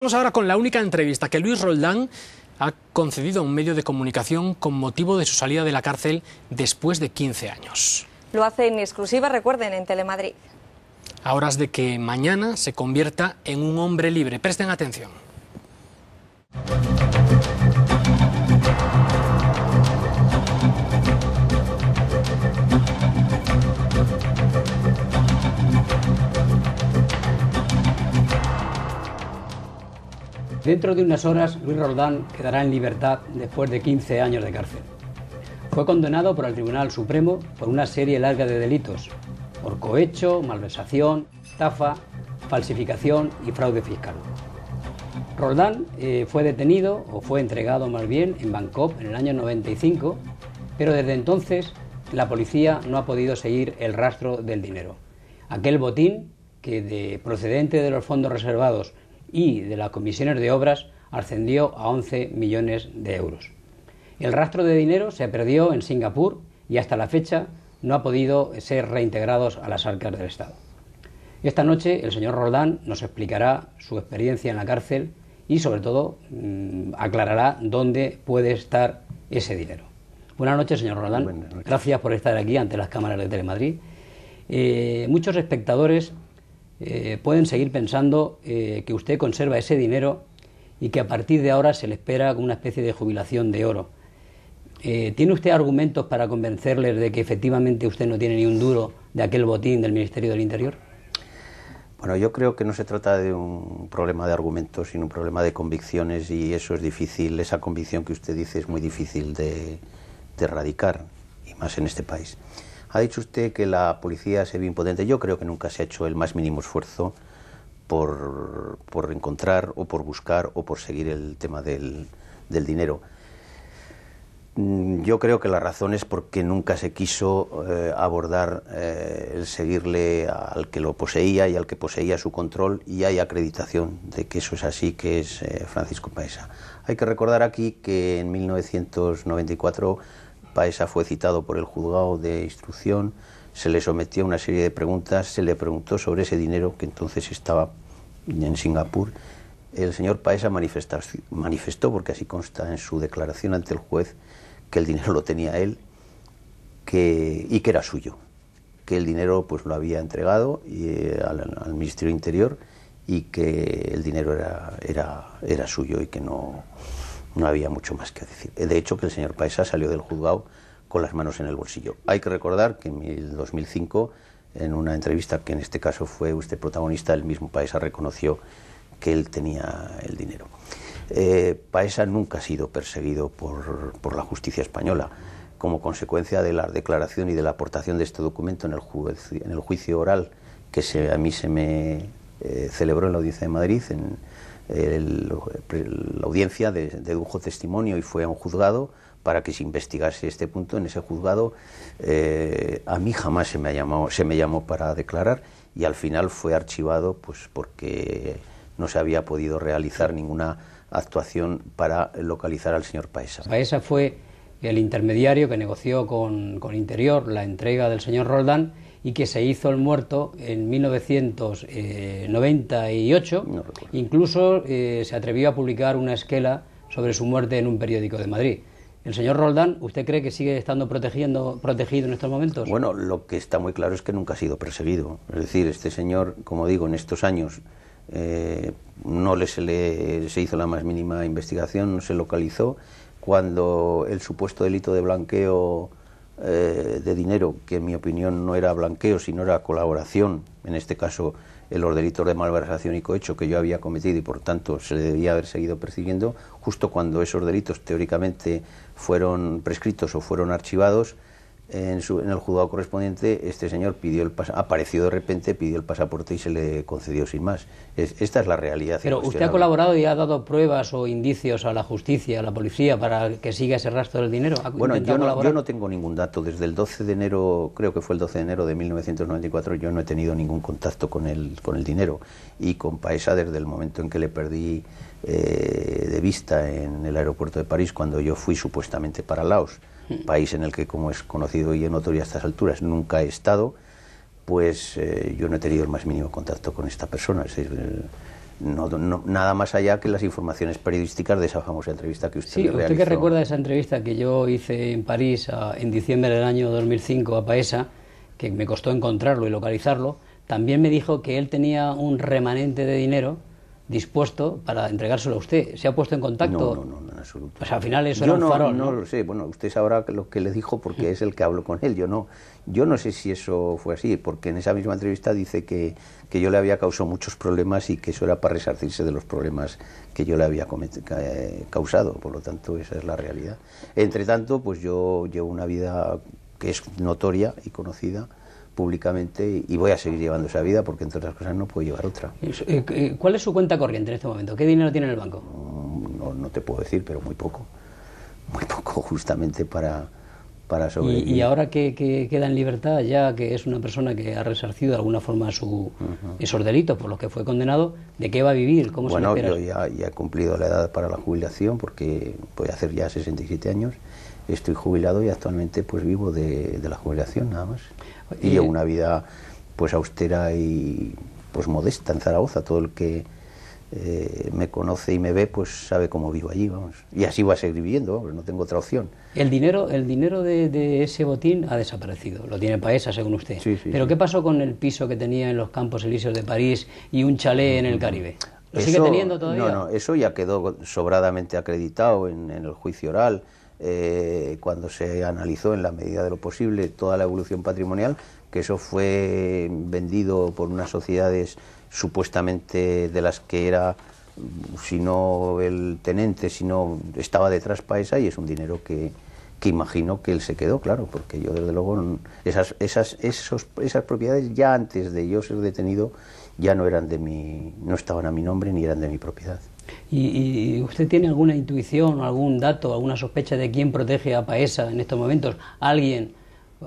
Vamos ahora con la única entrevista que Luis Roldán ha concedido a un medio de comunicación con motivo de su salida de la cárcel después de 15 años. Lo hace en exclusiva, recuerden, en Telemadrid. A horas de que mañana se convierta en un hombre libre. Presten atención. Dentro de unas horas, Luis Roldán quedará en libertad después de 15 años de cárcel. Fue condenado por el Tribunal Supremo por una serie larga de delitos, por cohecho, malversación, estafa, falsificación y fraude fiscal. Roldán eh, fue detenido, o fue entregado más bien, en Bangkok en el año 95, pero desde entonces la policía no ha podido seguir el rastro del dinero. Aquel botín, que procedente de los fondos reservados y de las comisiones de obras ascendió a 11 millones de euros. El rastro de dinero se perdió en Singapur y hasta la fecha no ha podido ser reintegrados a las arcas del Estado. Esta noche el señor Roldán nos explicará su experiencia en la cárcel y sobre todo mm, aclarará dónde puede estar ese dinero. Buenas noches, señor Roldán. Gracias por estar aquí ante las cámaras de Telemadrid. Eh, muchos espectadores eh, pueden seguir pensando eh, que usted conserva ese dinero y que a partir de ahora se le espera una especie de jubilación de oro. Eh, ¿Tiene usted argumentos para convencerles de que efectivamente usted no tiene ni un duro de aquel botín del Ministerio del Interior? Bueno, yo creo que no se trata de un problema de argumentos, sino un problema de convicciones y eso es difícil, esa convicción que usted dice es muy difícil de erradicar, y más en este país. Ha dicho usted que la policía se ve impotente. Yo creo que nunca se ha hecho el más mínimo esfuerzo por, encontrar o por buscar o por seguir el tema del, dinero. Mm, yo creo que la razón es porque nunca se quiso eh, abordar eh, el seguirle al que lo poseía y al que poseía su control y hay acreditación de que eso es así, que es eh, Francisco Paesa. Hay que recordar aquí que en 1994 Paesa fue citado por el juzgado de instrucción, se le sometió a una serie de preguntas, se le preguntó sobre ese dinero que entonces estaba en Singapur. El señor Paesa manifestó, porque así consta en su declaración ante el juez, que el dinero lo tenía él y que era suyo, que el dinero pues lo había entregado eh, al, al, Ministerio Interior y que el dinero era, era, era suyo y que no no había mucho más que decir. De hecho, que el señor Paesa salió del juzgado con las manos en el bolsillo. Hay que recordar que en 2005, en una entrevista que en este caso fue usted protagonista, el mismo Paesa reconoció que él tenía el dinero. Eh, Paesa nunca ha sido perseguido por, la justicia española. Como consecuencia de la declaración y de la aportación de este documento en el, en el juicio oral que a mí se me eh, celebró en la Audiencia de Madrid en, la audiencia dedujo testimonio y fue a un juzgado para que se investigase este punto. En ese juzgado eh, a mí jamás se me, llamó, se me llamó para declarar y al final fue archivado pues porque no se había podido realizar ninguna actuación para localizar al señor Paesa. Paesa fue el intermediario que negoció con Interior la entrega del señor Roldán y que se hizo el muerto en 1998. Eh, Incluso eh, se atrevió a publicar una esquela sobre su muerte en un periódico de Madrid. ¿El señor Roldán, usted cree que sigue estando protegiendo, protegido en estos momentos? Bueno, lo que está muy claro es que nunca ha sido perseguido. Es decir, este señor, como digo, en estos años eh, no le se, le se hizo la más mínima investigación, no se localizó. Cuando el supuesto delito de blanqueo eh, de dinero, que en mi opinión no era blanqueo, sino era colaboración, en este caso en los delitos de malversación y cohecho que yo había cometido y por tanto se debía haber seguido persiguiendo, justo cuando esos delitos teóricamente fueron prescritos o fueron archivados, en, el juzgado correspondiente, este señor pidió apareció de repente, pidió el pasaporte y se le concedió sin más. esta es la realidad. Pero usted ha colaborado y ha dado pruebas o indicios a la justicia, a la policía, para que siga ese rastro del dinero. Bueno, yo no, tengo ningún dato. Desde el 12 de enero, creo que fue el 12 de enero de 1994, yo no he tenido ningún contacto con el, dinero. Y con Paesa, desde el momento en que le perdí eh, de vista en el aeropuerto de París, cuando yo fui supuestamente para Laos país en el que, como es conocido y en notorio a estas alturas, nunca he estado, pues eh, yo no he tenido el más mínimo contacto con esta persona. nada más allá que las informaciones periodísticas de esa famosa entrevista que usted sí, realizó. ¿Usted que recuerda esa entrevista que yo hice en París en diciembre del año 2005 a Paesa, que me costó encontrarlo y localizarlo? También me dijo que él tenía un remanente de dinero dispuesto para entregárselo a usted. ¿Se ha puesto en contacto? No, no, no, en absoluto. Pues al final eso era un no, No, no lo sé. Bueno, usted sabrá lo que le dijo porque es el que hablo con él. Yo no, yo no sé si eso fue así, porque en esa misma entrevista dice que, que yo le había causado muchos problemas y que eso era para resarcirse de los problemas que yo le había eh, causado. Por lo tanto, esa es la realidad. Entre tanto, pues yo llevo una vida que es notoria y conocida públicamente y voy a seguir llevando esa vida porque entre otras cosas no puedo llevar otra. Eh, eh, ¿Cuál es su cuenta corriente en este momento? ¿Qué dinero tiene en el banco? Mm, no, te puedo decir, pero muy poco. Muy poco justamente para, para sobrevivir. ¿Y, ahora que, queda en libertad, ya que es una persona que ha resarcido de alguna forma su, esos delitos por los que fue condenado, ¿de qué va a vivir? ¿Cómo bueno, yo ya, ya he cumplido la edad para la jubilación porque voy a hacer ya 67 años estoy jubilado y actualmente pues vivo de, de, la jubilación nada más y una vida pues austera y pues modesta en Zaragoza. Todo el que eh, me conoce y me ve, pues sabe cómo vivo allí, vamos. Y así voy a seguir viviendo, no tengo otra opción. El dinero, el dinero de, ese botín ha desaparecido, lo tiene Paesa, según usted. Pero ¿qué pasó con el piso que tenía en los Campos Elíseos de París y un chalet en el Caribe? ¿Lo sigue teniendo todavía? No, no, eso ya quedó sobradamente acreditado en el juicio oral. Eh, cuando se analizó en la medida de lo posible toda la evolución patrimonial, que eso fue vendido por unas sociedades supuestamente de las que era si no el tenente, si estaba detrás Paesa y es un dinero que, que imagino que él se quedó, claro, porque yo desde luego esas, esas, esas propiedades ya antes de yo ser detenido ya no eran de mi, no estaban a mi nombre ni eran de mi propiedad. ¿Y, usted tiene alguna intuición, algún dato, alguna sospecha de quién protege a Paesa en estos momentos? ¿Alguien?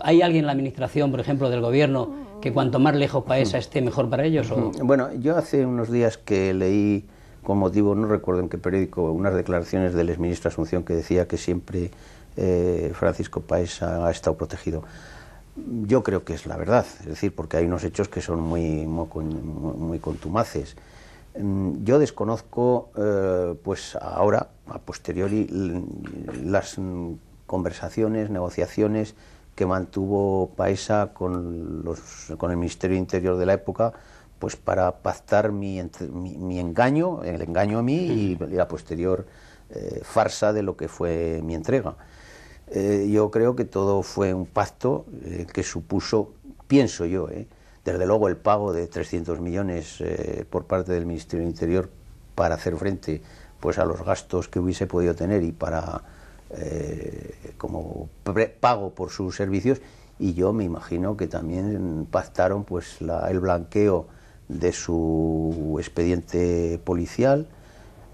¿Hay alguien en la administración, por ejemplo, del gobierno, que cuanto más lejos Paesa esté, mejor para ellos? Bueno, yo hace unos días que leí, con motivo, no recuerdo en qué periódico, unas declaraciones del exministro Asunción que decía que siempre eh, Francisco Paesa ha estado protegido. Yo creo que es la verdad, es decir, porque hay unos hechos que son muy contumaces. Mm, yo desconozco, eh, pues ahora, a posteriori, las mm, conversaciones, negociaciones que mantuvo Paesa con, el Ministerio Interior de la época, pues para pactar mi, engaño, el engaño a mí y, la posterior eh, farsa de lo que fue mi entrega. Eh, yo creo que todo fue un pacto que supuso, pienso yo, eh, desde luego el pago de 300 millones eh, por parte del Ministerio del Interior para hacer frente pues a los gastos que hubiese podido tener y para eh, como pago por sus servicios y yo me imagino que también pactaron pues el blanqueo de su expediente policial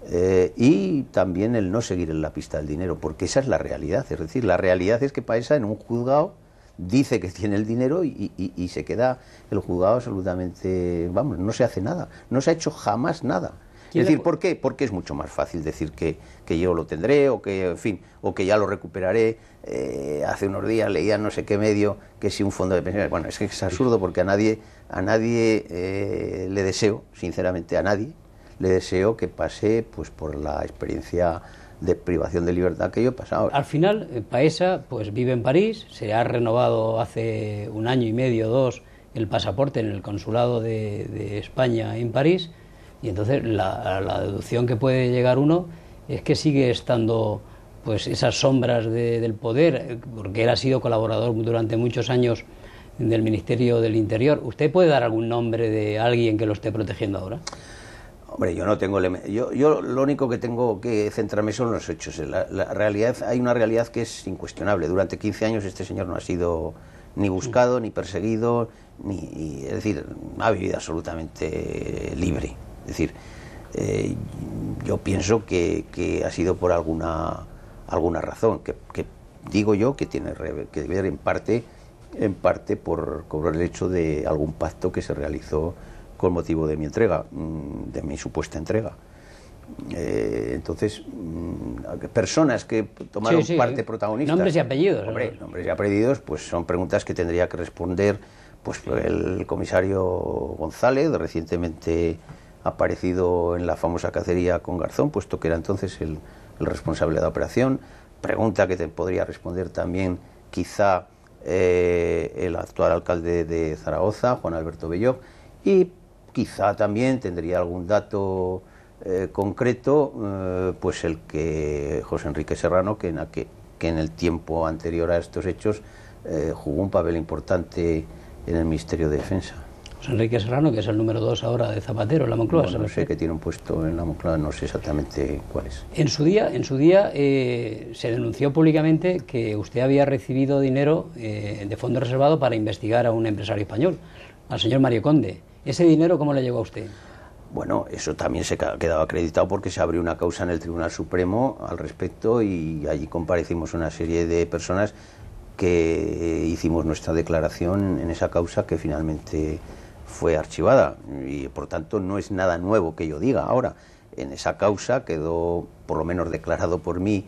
eh, y también el no seguir en la pista del dinero porque esa es la realidad es decir la realidad es que pasa en un juzgado dice que tiene el dinero y, se queda el juzgado absolutamente, vamos, no se hace nada, no se ha hecho jamás nada. Es decir, ¿por qué? Porque es mucho más fácil decir que, yo lo tendré o que, en fin, o que ya lo recuperaré. Eh, hace unos días leía no sé qué medio que si un fondo de pensiones. Bueno, es que es absurdo porque a nadie, a nadie eh, le deseo, sinceramente a nadie, le deseo que pase pues por la experiencia de privación de libertad que yo he pasado. Al final, eh, Paesa pues vive en París, se ha renovado hace un año y medio dos el pasaporte en el consulado de, España en París y entonces la, deducción que puede llegar uno es que sigue estando pues esas sombras del poder eh, porque él ha sido colaborador durante muchos años del Ministerio del Interior. ¿Usted puede dar algún nombre de alguien que lo esté protegiendo ahora? Hombre, yo no tengo yo, yo lo único que tengo que centrarme son los hechos. Eh, la, realidad, hay una realidad que es incuestionable. Durante 15 años este señor no ha sido ni buscado, ni perseguido, ni, es decir, ha vivido absolutamente libre. Es decir, eh, yo pienso que, que, ha sido por alguna, alguna razón, que, digo yo que tiene que ver en parte, en parte por, por el hecho de algún pacto que se realizó con motivo de mi entrega, mm, de mi supuesta entrega. Eh, entonces, mm, personas que tomaron parte eh, protagonista. Nombres y apellidos. nombres y apellidos, pues son preguntas que tendría que responder pues el comisario González, recientemente aparecido en la famosa cacería con Garzón, puesto que era entonces el, responsable de la operación. Pregunta que te podría responder también, quizá, eh, el actual alcalde de Zaragoza, Juan Alberto Belló. Y quizá también tendría algún dato eh, concreto, eh, pues el que José Enrique Serrano, que en, el tiempo anterior a estos hechos eh, jugó un papel importante en el Ministerio de Defensa. José Enrique Serrano, que es el número dos ahora de Zapatero en la Moncloa. no sé que tiene un puesto en la Moncloa, no sé exactamente cuál es. En su día, en su día se denunció públicamente que usted había recibido dinero de fondo reservado para investigar a un empresario español al señor Mario Conde. ¿Ese dinero cómo le llegó a usted? Bueno, eso también se ha quedado acreditado porque se abrió una causa en el Tribunal Supremo al respecto y allí comparecimos una serie de personas que hicimos nuestra declaración en esa causa que finalmente fue archivada y por tanto no es nada nuevo que yo diga ahora. En esa causa quedó por lo menos declarado por mí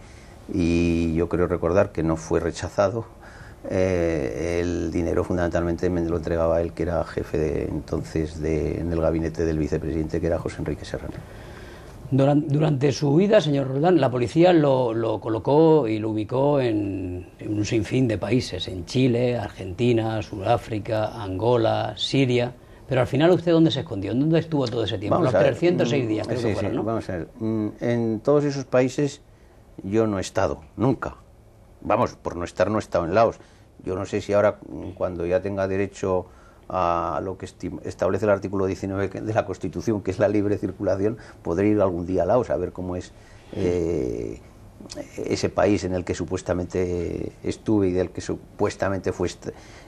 y yo creo recordar que no fue rechazado eh, el dinero fundamentalmente me lo entregaba él, que era jefe entonces en el gabinete del vicepresidente, que era José Enrique Serrano. Durante, su huida, señor Roldán, la policía lo, colocó y lo ubicó en, un sinfín de países, en Chile, Argentina, Sudáfrica, Angola, Siria. Pero al final, ¿usted dónde se escondió? ¿Dónde estuvo todo ese tiempo? Los 306 mm, días, creo sí, que sí, Vamos a ver. Mm, en todos esos países yo no he estado, nunca vamos, por no estar no he estado en Laos. Yo no sé si ahora, cuando ya tenga derecho a lo que establece el artículo 19 de la Constitución, que es la libre circulación, podré ir algún día a Laos a ver cómo es eh, ese país en el que supuestamente estuve y del que supuestamente fue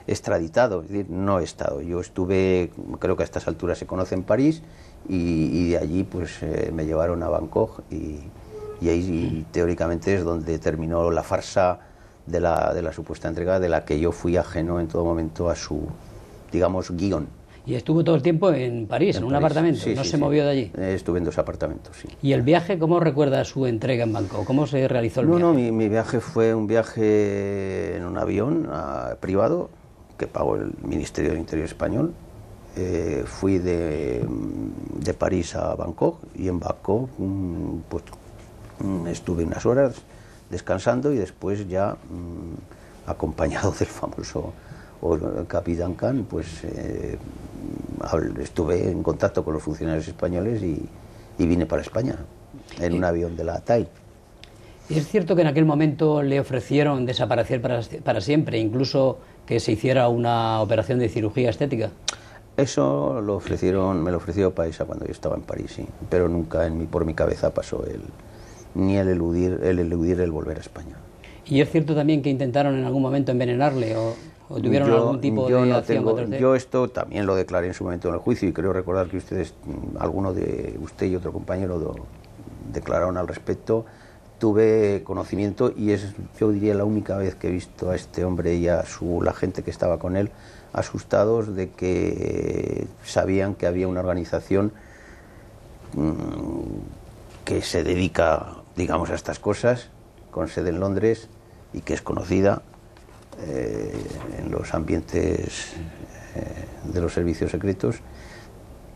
extraditado. Es decir, no he estado. Yo estuve, creo que a estas alturas se conoce en París, y, de allí pues eh, me llevaron a Bangkok y y ahí teóricamente es donde terminó la farsa de la, de la supuesta entrega de la que yo fui ajeno en todo momento a su, digamos, guión. Y estuvo todo el tiempo en París, en, un apartamento, no se movió de allí. Eh, estuve en dos apartamentos, sí. ¿Y el viaje, cómo recuerda su entrega en Bangkok? ¿Cómo se realizó el viaje? No, no, mi, viaje fue un viaje en un avión ah, privado que pagó el Ministerio del Interior Español. Eh, fui de, de, París a Bangkok y en Bangkok mm, pues, Mm, estuve unas horas descansando y después ya mm, acompañado del famoso capitán Khan, pues eh, estuve en contacto con los funcionarios españoles y, vine para España en un eh, avión de la TAI. ¿Es cierto que en aquel momento le ofrecieron desaparecer para, para, siempre, incluso que se hiciera una operación de cirugía estética? Eso lo ofrecieron, me lo ofreció Paisa cuando yo estaba en París, sí, pero nunca en mi, por mi cabeza pasó el, ni el eludir el, eludir el volver a España. ¿Y es cierto también que intentaron en algún momento envenenarle o, tuvieron algún tipo de Yo esto también lo declaré en su momento en el juicio y creo recordar que ustedes, mm, alguno de usted y otro compañero declararon al respecto. Tuve conocimiento y es, yo diría, la única vez que he visto a este hombre y a su, la gente que estaba con él asustados de que sabían que había una organización mm, que se dedica digamos a estas cosas, con sede en Londres y que es conocida eh, en los ambientes eh, de los servicios secretos.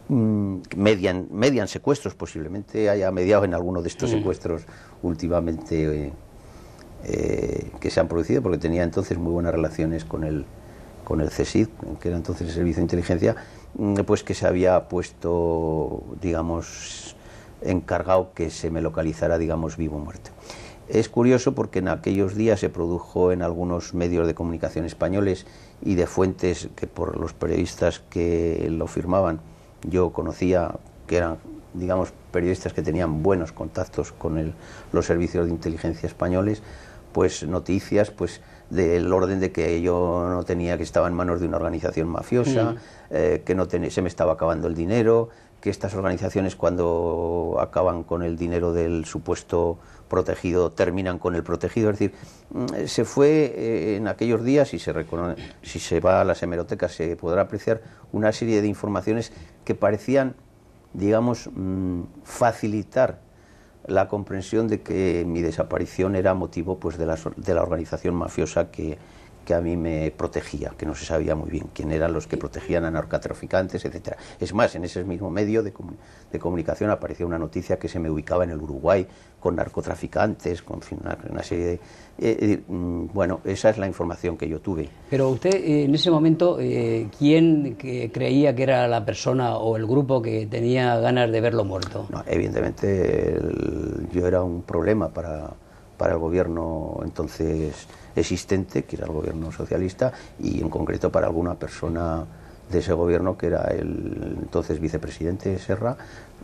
Mm, median, median secuestros, posiblemente haya mediado en alguno de estos secuestros últimamente eh, que se han producido, porque tenía entonces muy buenas relaciones con el, con el CSID, que era entonces el Servicio de Inteligencia, mm, pues que se había puesto, digamos, encargado que se me localizara, digamos, vivo o muerto. Es curioso porque en aquellos días se produjo en algunos medios de comunicación españoles y de fuentes que por los periodistas que lo firmaban yo conocía que eran, digamos, periodistas que tenían buenos contactos con los servicios de inteligencia españoles, pues noticias, pues del orden de que yo no tenía, que estaba en manos de una organización mafiosa, eh, que no se me estaba acabando el dinero, que estas organizaciones cuando acaban con el dinero del supuesto protegido terminan con el protegido. Es decir, mm, eh, se fue eh, en aquellos días, y se si se va a las hemerotecas se podrá apreciar una serie de informaciones que parecían, digamos, mm, facilitar la comprensión de que mi desaparición era motivo pues, de, la, de la organización mafiosa que, que a mí me protegía, que no se sabía muy bien quién eran los que protegían a narcotraficantes, etcétera. Es más, en ese mismo medio de, comunicación apareció una noticia que se me ubicaba en el Uruguay con narcotraficantes, con una, serie de... Eh, mm, bueno, esa es la información que yo tuve. Pero usted, eh, en ese momento, eh, ¿quién creía que era la persona o el grupo que tenía ganas de verlo muerto? No, evidentemente yo era un problema para para el gobierno entonces existente, que era el gobierno socialista, y en concreto para alguna persona de ese gobierno que era el entonces vicepresidente Serra,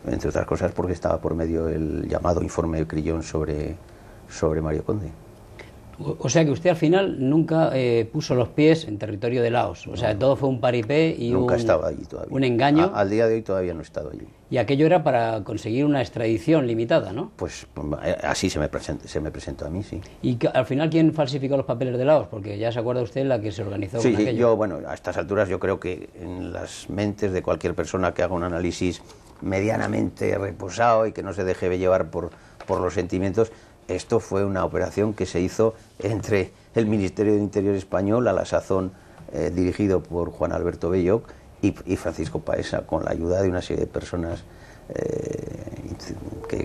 entre otras cosas porque estaba por medio el llamado informe de Crillón sobre, sobre Mario Conde. O sea que usted al final nunca eh, puso los pies en territorio de Laos. O sea, todo fue un paripé y nunca un, estaba allí todavía. engaño. al día de hoy todavía no he estado allí. Y aquello era para conseguir una extradición limitada, ¿no? Pues eh, así se me, presentó a mí, sí. ¿Y al final quién falsificó los papeles de Laos? Porque ya se acuerda usted la que se organizó. Sí, yo, bueno, a estas alturas yo creo que en las mentes de cualquier persona que haga un análisis medianamente reposado y que no se deje llevar por, por los sentimientos, esto fue una operación que se hizo entre el Ministerio de Interior español, a la sazón eh, dirigido por Juan Alberto Belloc, y, Francisco Paesa, con la ayuda de una serie de personas eh,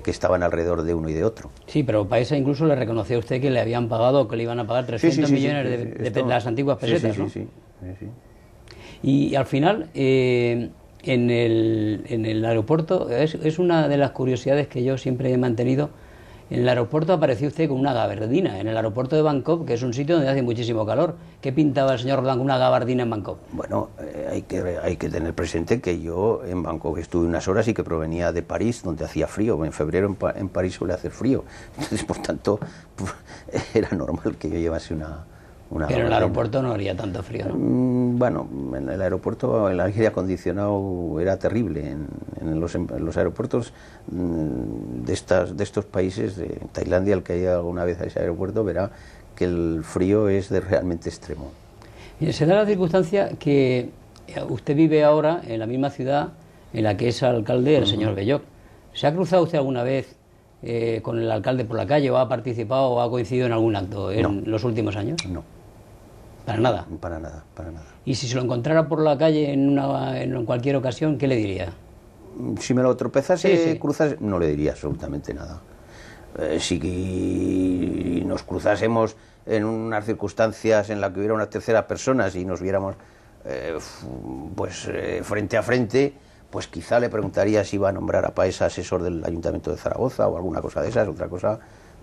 que, estaban alrededor de uno y de otro. Sí, pero Paesa incluso le reconoció a usted que le habían pagado, que le iban a pagar 300 millones de, las antiguas pesetas, ¿no? sí, sí. Y, al final... Eh, en el, en el aeropuerto es, una de las curiosidades que yo siempre he mantenido en el aeropuerto apareció usted con una gabardina, en el aeropuerto de Bangkok, que es un sitio donde hace muchísimo calor. ¿Qué pintaba el señor Rodan con una gabardina en Bangkok? Bueno, eh, hay, que, hay que tener presente que yo en Bangkok estuve unas horas y que provenía de París, donde hacía frío. En febrero en París suele hacer frío. Entonces, por tanto, era normal que yo llevase una, pero en el aeropuerto no haría tanto frío, ¿no? Mm, bueno, en el aeropuerto el aire acondicionado era terrible. En, los, aeropuertos mm, de, estas, de estos países, de Tailandia, el que haya alguna vez a ese aeropuerto, verá que el frío es de realmente extremo. se da la circunstancia que eh, usted vive ahora en la misma ciudad en la que es alcalde el señor Belloc. ¿Se ha cruzado usted alguna vez eh, con el alcalde por la calle o ha participado o ha coincidido en algún acto en los últimos años? No. Para nada. Para nada, para nada. ¿Y si se lo encontrara por la calle en, una, en cualquier ocasión, qué le diría? Si me lo tropezase, y cruzase, no le diría absolutamente nada. Eh, si nos cruzásemos en unas circunstancias en las que hubiera unas terceras personas y nos viéramos eh, pues eh, frente a frente, pues quizá le preguntaría si iba a nombrar a Paesa asesor del Ayuntamiento de Zaragoza o alguna cosa de esas, otra cosa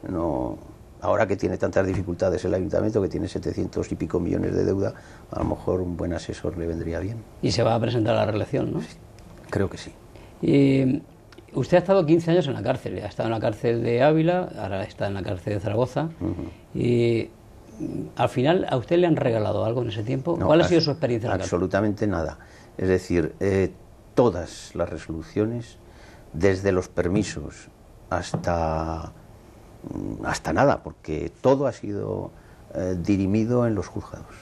no ahora que tiene tantas dificultades el ayuntamiento, que tiene 700 y pico millones de deuda, a lo mejor un buen asesor le vendría bien. Y se va a presentar a la relación, ¿no? creo que sí. Mm, usted ha estado 15 años en la cárcel, ha estado en la cárcel de Ávila, ahora está en la cárcel de Zaragoza. y, mm, al final, ¿a usted le han regalado algo en ese tiempo? ¿Cuál ha sido su experiencia? absolutamente nada. Es decir, eh, todas las resoluciones, desde los permisos hasta Mm, hasta nada, porque todo ha sido eh, dirimido en los juzgados.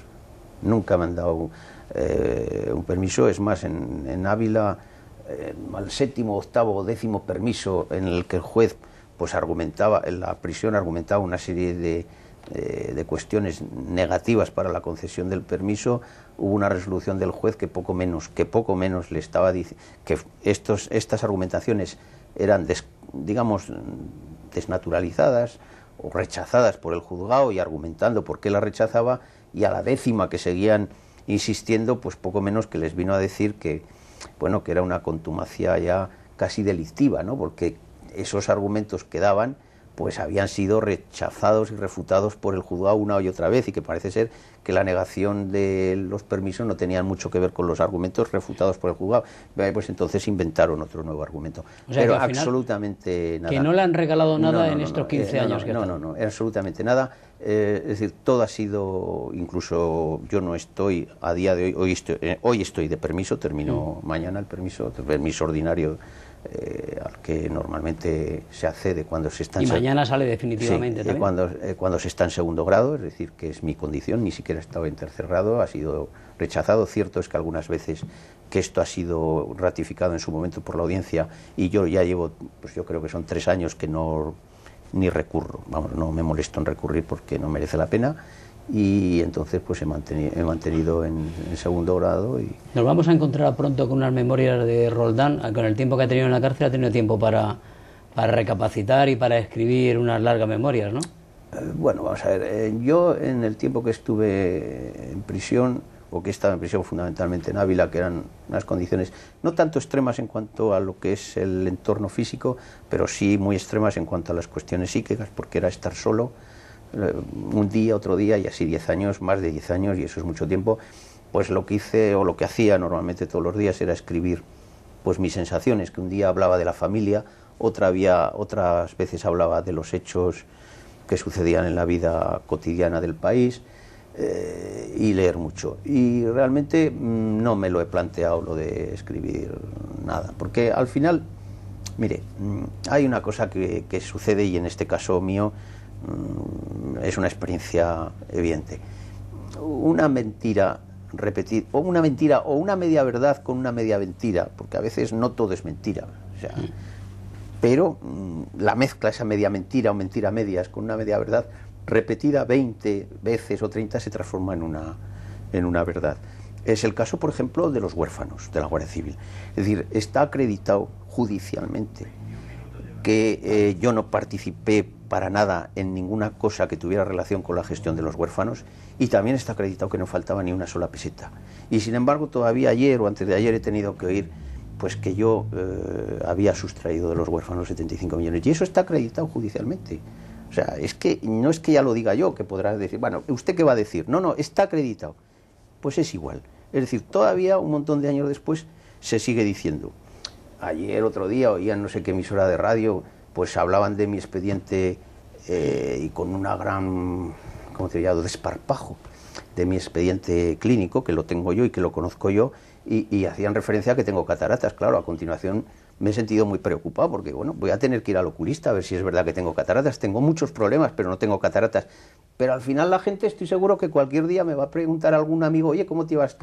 Nunca me han dado eh, un permiso, es más, en, Ávila, eh, al séptimo, octavo décimo permiso en el que el juez pues argumentaba, en la prisión argumentaba una serie de, de cuestiones negativas para la concesión del permiso, hubo una resolución del juez que poco menos, que poco menos le estaba diciendo que estos, estas argumentaciones eran, digamos, desnaturalizadas o rechazadas por el juzgado y argumentando por qué la rechazaba y a la décima que seguían insistiendo, pues poco menos que les vino a decir que, bueno, que era una contumacia ya casi delictiva, Porque esos argumentos que daban, pues habían sido rechazados y refutados por el juzgado una y otra vez y que parece ser que la negación de los permisos no tenían mucho que ver con los argumentos refutados por el juzgado. Pues entonces inventaron otro nuevo argumento. Pero absolutamente nada. Que no le han regalado nada en estos 15 eh, años que No, no, no, eh, absolutamente nada. Eh, es decir, todo ha sido, incluso yo no estoy a día de hoy, hoy estoy, hoy estoy de permiso, termino mm. mañana el permiso, el permiso ordinario eh, al que normalmente se accede cuando se está en... Y mañana sale definitivamente eh, Cuando, eh, cuando se está en segundo grado, es decir, que es mi condición, ni siquiera he estado en tercer grado, ha sido rechazado. Cierto es que algunas veces que esto ha sido ratificado en su momento por la audiencia y yo ya llevo, pues yo creo que son tres años que no ni recurro, vamos, no me molesto en recurrir porque no merece la pena y entonces pues he mantenido, mantenido en, segundo grado. Y... Nos vamos a encontrar pronto con unas memorias de Roldán, ah, con el tiempo que ha tenido en la cárcel ha tenido tiempo para, para recapacitar y para escribir unas largas memorias, ¿no? Eh, bueno, vamos a ver, eh, yo en el tiempo que estuve en prisión, o que estaba en prisión fundamentalmente en Ávila, que eran unas condiciones no tanto extremas en cuanto a lo que es el entorno físico, pero sí muy extremas en cuanto a las cuestiones psíquicas, porque era estar solo, eh, un día, otro día y así 10 años, más de 10 años y eso es mucho tiempo, pues lo que hice o lo que hacía normalmente todos los días era escribir pues mis sensaciones, que un día hablaba de la familia, otra había, otras veces hablaba de los hechos que sucedían en la vida cotidiana del país eh, y leer mucho. Y realmente mm, no me lo he planteado lo de escribir nada, porque al final, mire, mm, hay una cosa que sucede y en este caso mío Mm, es una experiencia evidente. Una mentira repetida o una mentira, o una media verdad con una media mentira, porque a veces no todo es mentira. pero mm, la mezcla, esa media mentira o mentira medias con una media verdad, repetida 20 veces o 30 se transforma en una, en una verdad. Es el caso, por ejemplo, de los huérfanos de la Guardia Civil. Es decir, está acreditado judicialmente que eh, yo no participé para nada en ninguna cosa que tuviera relación con la gestión de los huérfanos y también está acreditado que no faltaba ni una sola peseta. Y sin embargo, todavía ayer o antes de ayer he tenido que oír pues que yo eh, había sustraído de los huérfanos 75 millones y eso está acreditado judicialmente. O sea, es que no es que ya lo diga yo, que podrá decir, bueno, ¿usted qué va a decir? No, no, está acreditado. Pues es igual. Es decir, todavía un montón de años después se sigue diciendo. Ayer, otro día, oían no sé qué emisora de radio pues hablaban de mi expediente eh, y con una gran, ¿cómo te diría?, desparpajo de mi expediente clínico, que lo tengo yo y que lo conozco yo, y, hacían referencia a que tengo cataratas. Claro, a continuación me he sentido muy preocupado porque, bueno, voy a tener que ir al oculista a ver si es verdad que tengo cataratas. Tengo muchos problemas, pero no tengo cataratas. Pero al final la gente, estoy seguro que cualquier día me va a preguntar algún amigo, oye, ¿cómo te ibas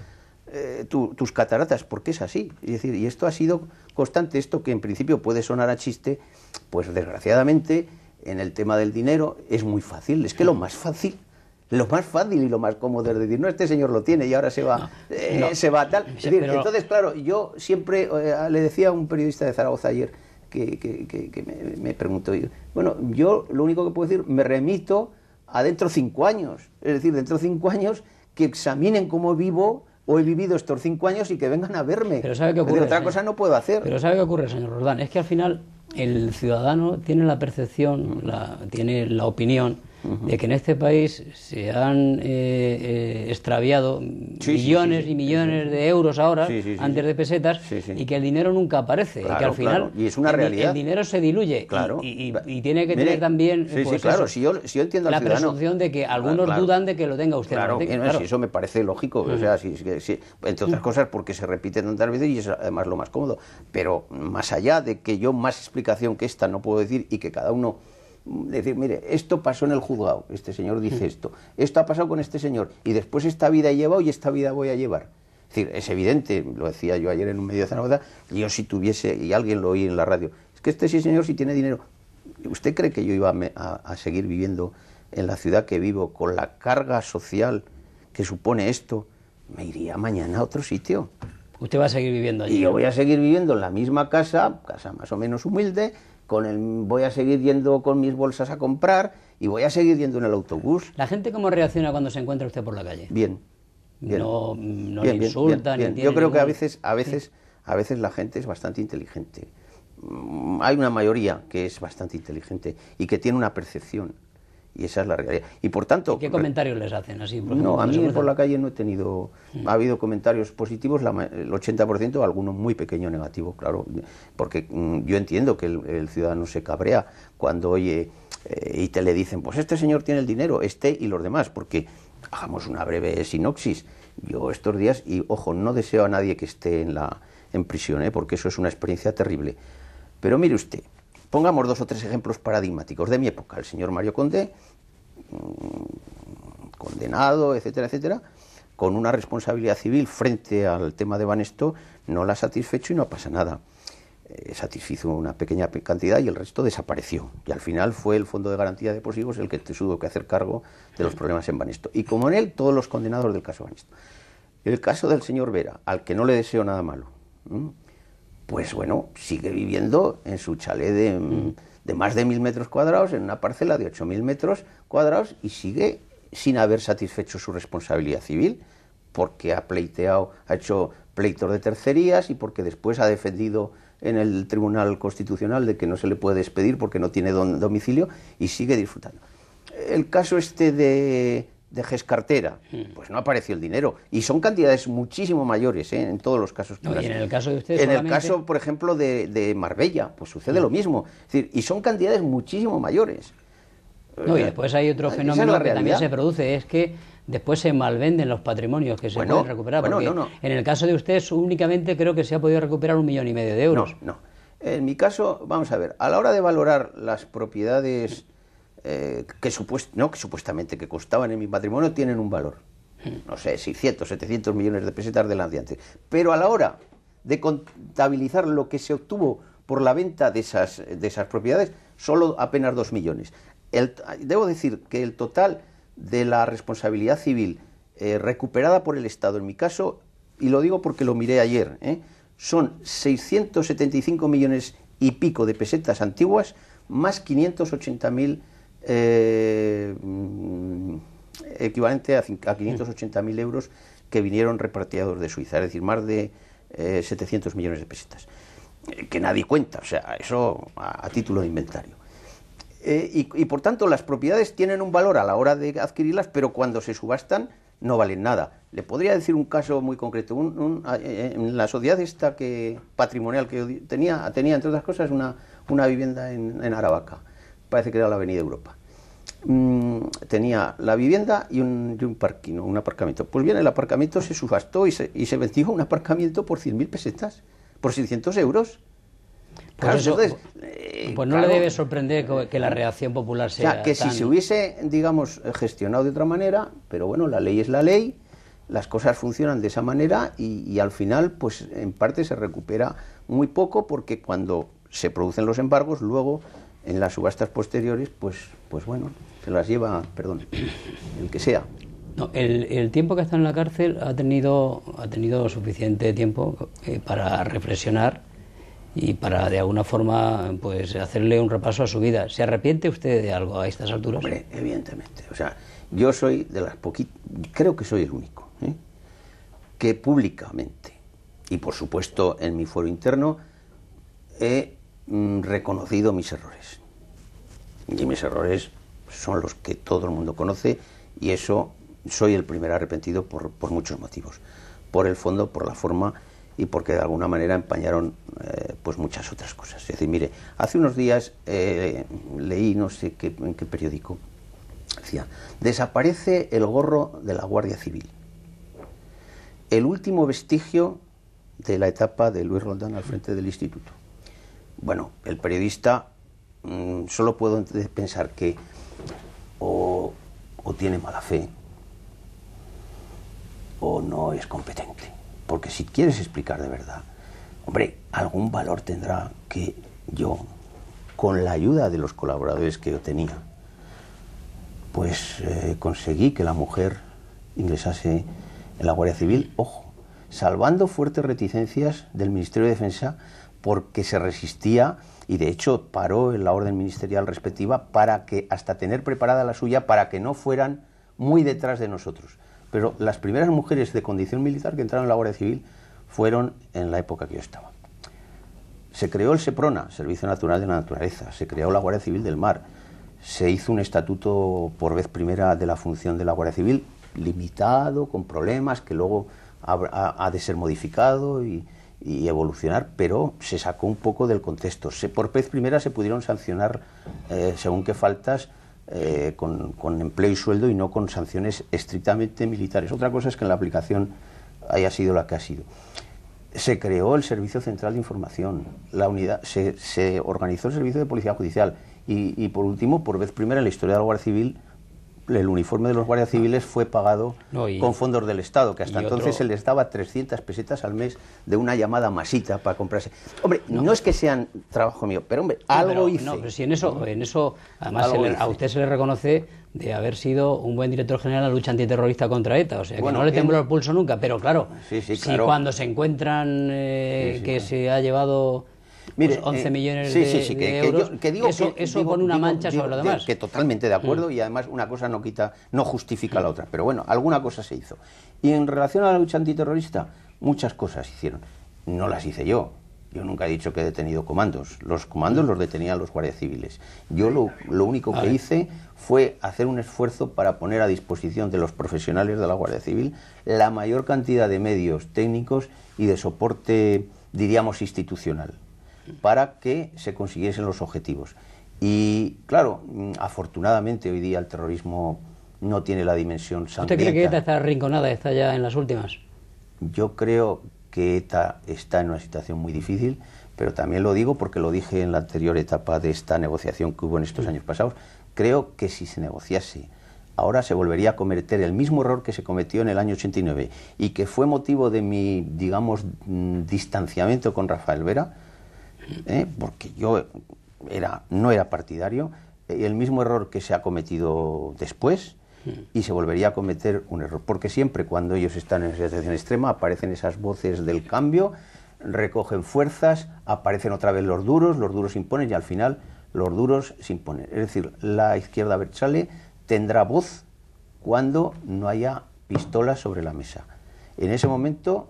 eh, tus cataratas, porque es así. Es decir, y esto ha sido constante, esto que en principio puede sonar a chiste, pues desgraciadamente en el tema del dinero es muy fácil, es que lo más fácil lo más fácil y lo más cómodo es decir, no, este señor lo tiene y ahora se va, eh, se va tal. Entonces, claro, yo siempre eh, le decía a un periodista de Zaragoza ayer que, me, preguntó, bueno, yo lo único que puedo decir, me remito a dentro cinco años, es decir, dentro de cinco años que examinen cómo vivo hoy he vivido estos cinco años y que vengan a verme. Pero sabe qué ocurre. otra cosa no puedo hacer. Pero sabe qué ocurre, señor Roldán, es que al final el ciudadano tiene la percepción, tiene la opinión de que en este país se han eh, eh, extraviado millones y millones de euros ahora, antes de pesetas, y que el dinero nunca aparece. y que al final y es una realidad. El, dinero se diluye. Y, tiene que tener también claro. entiendo la presunción de que algunos dudan de que lo tenga usted. Claro, eso me parece lógico. o sea, entre otras mm. cosas porque se repite tantas veces y es además lo más cómodo. Pero más allá de que yo más explicación que esta no puedo decir y que cada uno decir, mire, esto pasó en el juzgado, este señor dice mm. esto, esto ha pasado con este señor, y después esta vida he llevado y esta vida voy a llevar. Es decir, es evidente, lo decía yo ayer en un medio de Zaragoza, yo si tuviese, y alguien lo oí en la radio, es que este señor si tiene dinero, ¿usted cree que yo iba a, seguir viviendo en la ciudad que vivo con la carga social que supone esto? Me iría mañana a otro sitio. Usted va a seguir viviendo allí. Y yo voy a seguir viviendo en la misma casa, casa más o menos humilde, con el, voy a seguir yendo con mis bolsas a comprar y voy a seguir yendo en el autobús. ¿La gente cómo reacciona cuando se encuentra usted por la calle? Bien. no, no le insulta, ni ni Yo creo que a veces, a veces, a veces la gente es bastante inteligente. Mm, hay una mayoría que es bastante inteligente y que tiene una percepción. Y esa es la realidad. Y por tanto... ¿Qué comentarios les hacen así? no, a mí por la calle no he tenido... Mm. Ha habido comentarios positivos, el 80%, algunos muy pequeños negativos claro. Porque mm, yo entiendo que el, ciudadano se cabrea cuando oye eh, y te le dicen, pues este señor tiene el dinero, este y los demás, porque hagamos una breve sinopsis. Yo estos días, y ojo, no deseo a nadie que esté en, la, en prisión, ¿eh? porque eso es una experiencia terrible. Pero mire usted, Pongamos dos o tres ejemplos paradigmáticos de mi época. El señor Mario Conde, mm, condenado, etcétera, etcétera, con una responsabilidad civil frente al tema de Banesto, no la satisfecho y no pasa nada. Eh, satisfizo una pequeña cantidad y el resto desapareció. Y al final fue el Fondo de Garantía de Depósitos el que tuvo que hacer cargo de los problemas en Banesto. Y como en él, todos los condenados del caso Banesto. El caso del señor Vera, al que no le deseo nada malo pues bueno, sigue viviendo en su chalet mm, mm. de, más de mil metros cuadrados, en una parcela de ocho mil metros cuadrados, y sigue sin haber satisfecho su responsabilidad civil, porque ha pleiteado, ha hecho pleitos de tercerías y porque después ha defendido en el Tribunal Constitucional de que no se le puede despedir porque no tiene domicilio y sigue disfrutando. El caso este de dejes cartera, mm. pues no apareció el dinero. Y son cantidades muchísimo mayores ¿eh? en todos los casos. y en el caso de En el caso, por ejemplo, de, Marbella, pues sucede mm. lo mismo. Es decir, y son cantidades muchísimo mayores. No, y después hay otro fenómeno que también se produce, es que después se malvenden los patrimonios que se pueden recuperar. Bueno, En el caso de ustedes únicamente creo que se ha podido recuperar un millón y medio de euros. No, no. En mi caso, vamos a ver, a la hora de valorar las propiedades eh, que, supuestamente que costaban en mi patrimonio tienen un valor. No sé, 600, 700 millones de pesetas de antes. Pero a la hora de contabilizar lo que se obtuvo por la venta de esas, de esas propiedades, solo apenas 2 millones. debo decir que el total de la responsabilidad civil eh, recuperada por el Estado, en mi caso, y lo digo porque lo miré ayer, ¿eh? son 675 millones y pico de pesetas antiguas más 580 580.000 eh, mm, equivalente a, 580.000 euros que vinieron repartidos de Suiza, es decir, más de 700 eh, millones de pesetas, eh, que nadie cuenta, o sea, eso a, título de inventario. y, por tanto, las propiedades tienen un valor a la hora de adquirirlas, pero cuando se subastan no valen nada. Le podría decir un caso muy concreto. en la sociedad esta que patrimonial que tenía, tenía, entre otras cosas, una, una vivienda en, en Aravaca parece que era la Avenida Europa. Mm, tenía la vivienda y un, y un aparcamiento. Pues bien, el aparcamiento se subastó y se, y vendió un aparcamiento por 100.000 pesetas, por 600 euros. Claro, pues, pues no le debe sorprender que la reacción popular sea. O sea, que si se hubiese, digamos, gestionado de otra manera, pero bueno, la ley es la ley, las cosas funcionan de esa manera y al final, pues en parte se recupera muy poco porque cuando se producen los embargos, luego en las subastas posteriores, pues, pues bueno, se las lleva, perdón, el que sea. el, tiempo que está en la cárcel ha tenido, ha tenido suficiente tiempo eh, para reflexionar y para de alguna forma pues hacerle un repaso a su vida. ¿Se arrepiente usted de algo a estas alturas? Hombre, evidentemente. O sea, yo soy de las poquitas, creo que soy el único, ¿eh? que públicamente y por supuesto en mi foro interno he Mm, reconocido mis errores. Y mis errores son los que todo el mundo conoce y eso soy el primer arrepentido por, muchos motivos. Por el fondo, por la forma y porque de alguna manera empañaron eh, pues muchas otras cosas. Es decir, mire, hace unos días eh, leí, no sé en qué periódico, decía, desaparece el gorro de la Guardia Civil. El último vestigio de la etapa de Luis Roldán al frente del instituto. Bueno, el periodista mm, solo puedo pensar que o, tiene mala fe o no es competente. Porque si quieres explicar de verdad, hombre, algún valor tendrá que yo, con la ayuda de los colaboradores que yo tenía, pues eh, conseguí que la mujer ingresase en la Guardia Civil, ojo, salvando fuertes reticencias del Ministerio de Defensa porque se resistía y de hecho paró en la orden ministerial respectiva para que hasta tener preparada la suya para que no fueran muy detrás de nosotros. Pero las primeras mujeres de condición militar que entraron en la Guardia Civil fueron en la época que yo estaba. Se creó el SEPRONA, Servicio Natural de la Naturaleza, se creó la Guardia Civil del Mar, se hizo un estatuto por vez primera de la función de la Guardia Civil, limitado, con problemas, que luego ha, ha de ser modificado y, y evolucionar, pero se sacó un poco del contexto. Se, por vez primera se pudieron sancionar eh, según qué faltas eh, con, empleo y sueldo y no con sanciones estrictamente militares. Otra cosa es que en la aplicación haya sido la que ha sido. Se creó el Servicio Central de Información, la unidad, se, organizó el Servicio de Policía Judicial y, y, por último, por vez primera en la historia de la Guardia Civil, el uniforme de los guardias ah. civiles fue pagado con fondos del Estado, que hasta entonces se les daba 300 pesetas al mes de una llamada masita para comprarse. Hombre, no, es que sean trabajo mío, pero hombre, algo hice. No, si en eso, en eso además a usted se le reconoce de haber sido un buen director general de la lucha antiterrorista contra ETA, o sea, que no le tembló el pulso nunca, pero claro, si cuando se encuentran eh, que se ha llevado 11 millones de, euros. digo eso, que, pone una mancha sobre lo demás. Que totalmente de acuerdo mm. y además una cosa no quita, no justifica la otra. Pero bueno, alguna cosa se hizo. Y en relación a la lucha antiterrorista, muchas cosas se hicieron. No las hice yo. Yo nunca he dicho que he detenido comandos. Los comandos los detenían los guardias civiles. Yo lo único que hice fue hacer un esfuerzo para poner a disposición de los profesionales de la Guardia Civil la mayor cantidad de medios técnicos y de soporte, diríamos, institucional para que se consiguiesen los objetivos. Y claro, afortunadamente hoy día el terrorismo no tiene la dimensión sangrienta. ¿Usted cree que ETA e está arrinconada, está ya en las últimas? Yo creo que ETA está en una situación muy difícil, pero también lo digo porque lo dije en la anterior etapa de esta negociación que hubo en estos años pasados. Creo que si se negociase ahora se volvería a cometer el mismo error que se cometió en el año 89 y que fue motivo de mi, digamos, mm, distanciamiento con Rafael Vera, ¿eh? porque yo era, no era partidario, eh, el mismo error que se ha cometido después mm. y se volvería a cometer un error, porque siempre cuando ellos están en situación extrema aparecen esas voces del cambio, recogen fuerzas, aparecen otra vez los duros, los duros se imponen y al final los duros se imponen. Es decir, la izquierda Berchale tendrá voz cuando no haya pistolas sobre la mesa. En ese momento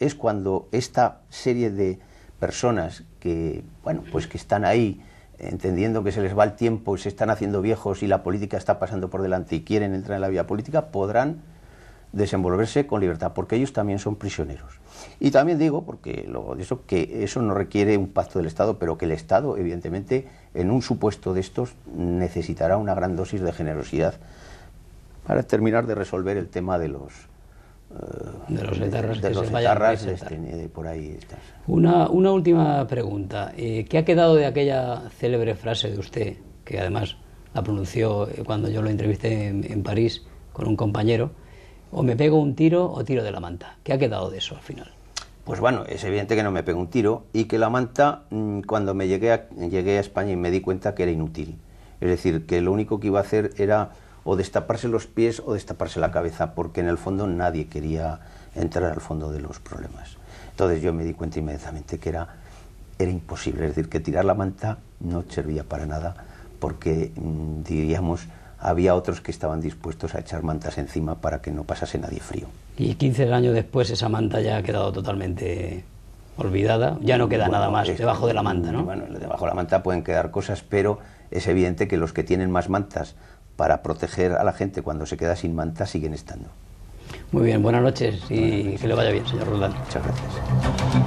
es cuando esta serie de personas que, bueno, pues que están ahí entendiendo que se les va el tiempo y se están haciendo viejos y la política está pasando por delante y quieren entrar en la vía política, podrán desenvolverse con libertad, porque ellos también son prisioneros. Y también digo, porque lo de eso, que eso no requiere un pacto del Estado, pero que el Estado, evidentemente, en un supuesto de estos, necesitará una gran dosis de generosidad para terminar de resolver el tema de los de los guitarras que los se este, por ahí estás. Una, última pregunta. Eh, ¿Qué ha quedado de aquella célebre frase de usted, que además la pronunció eh, cuando yo lo entrevisté en, París con un compañero? O me pego un tiro o tiro de la manta. ¿Qué ha quedado de eso al final? Pues bueno, es evidente que no me pego un tiro y que la manta, mm, cuando me llegué a, llegué a España y me di cuenta que era inútil. Es decir, que lo único que iba a hacer era o destaparse los pies o destaparse la cabeza, porque en el fondo nadie quería entrar al fondo de los problemas. Entonces yo me di cuenta inmediatamente que era, era imposible, es decir, que tirar la manta no servía para nada, porque mm, diríamos había otros que estaban dispuestos a echar mantas encima para que no pasase nadie frío. Y 15 años después esa manta ya ha quedado totalmente olvidada, ya no queda nada más debajo de la manta, ¿no? Bueno, debajo de la manta pueden quedar cosas, pero es evidente que los que tienen más mantas para proteger a la gente cuando se queda sin manta siguen estando. Muy bien, buenas noches y que le vaya bien, señor Roldán. Muchas gracias.